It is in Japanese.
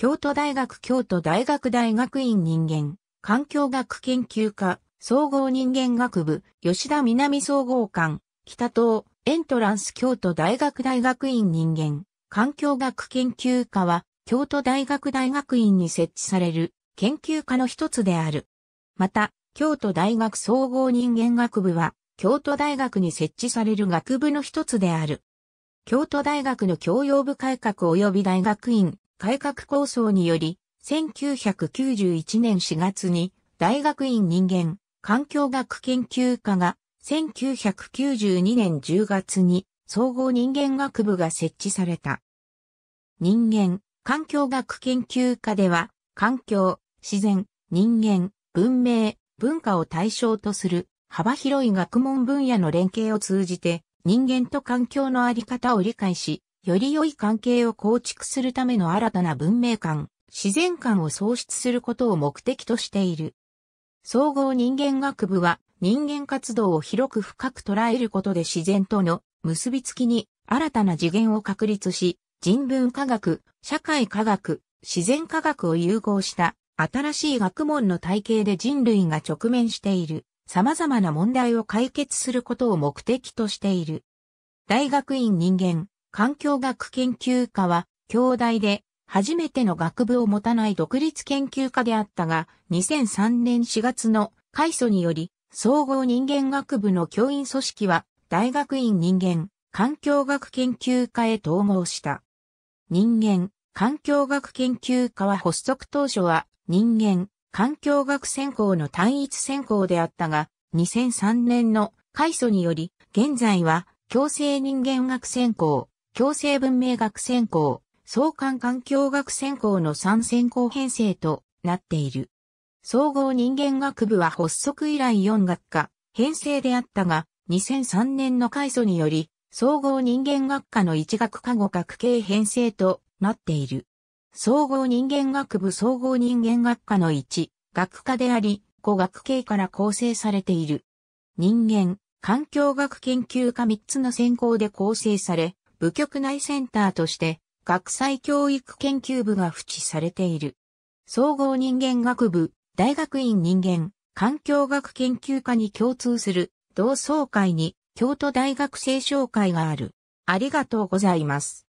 京都大学京都大学大学院人間、環境学研究科、総合人間学部、吉田南総合館、北東、エントランス京都大学大学院人間、環境学研究科は、京都大学大学院に設置される研究科の一つである。また、京都大学総合人間学部は、京都大学に設置される学部の一つである。京都大学の教養部改革及び大学院、改革構想により、1991年4月に大学院人間環境学研究科が1992年10月に総合人間学部が設置された。人間環境学研究科では環境、自然、人間、文明、文化を対象とする幅広い学問分野の連携を通じて人間と環境のあり方を理解し、より良い関係を構築するための新たな文明観、自然観を創出することを目的としている。総合人間学部は人間活動を広く深く捉えることで自然との結びつきに新たな次元を確立し、人文科学、社会科学、自然科学を融合した新しい学問の体系で人類が直面している様々な問題を解決することを目的としている。大学院人間、環境学研究家は、京大で初めての学部を持たない独立研究家であったが、2003年4月の改祖により、総合人間学部の教員組織は、大学院人間、環境学研究科へ統合した。人間、環境学研究科は発足当初は、人間、環境学専攻の単一専攻であったが、2003年の改祖により、現在は、共生人間学専攻、共生文明学専攻、相関環境学専攻の3専攻編成となっている。総合人間学部は発足以来4学科、編成であったが、2003年の改祖により、総合人間学科の一学科語学系編成となっている。総合人間学部総合人間学科の一学科であり、五学系から構成されている。人間、環境学研究科3つの専攻で構成され、部局内センターとして、学際教育研究部が付置されている。総合人間学部、大学院人間、環境学研究科に共通する同窓会に京都大学生紹会がある。ありがとうございます。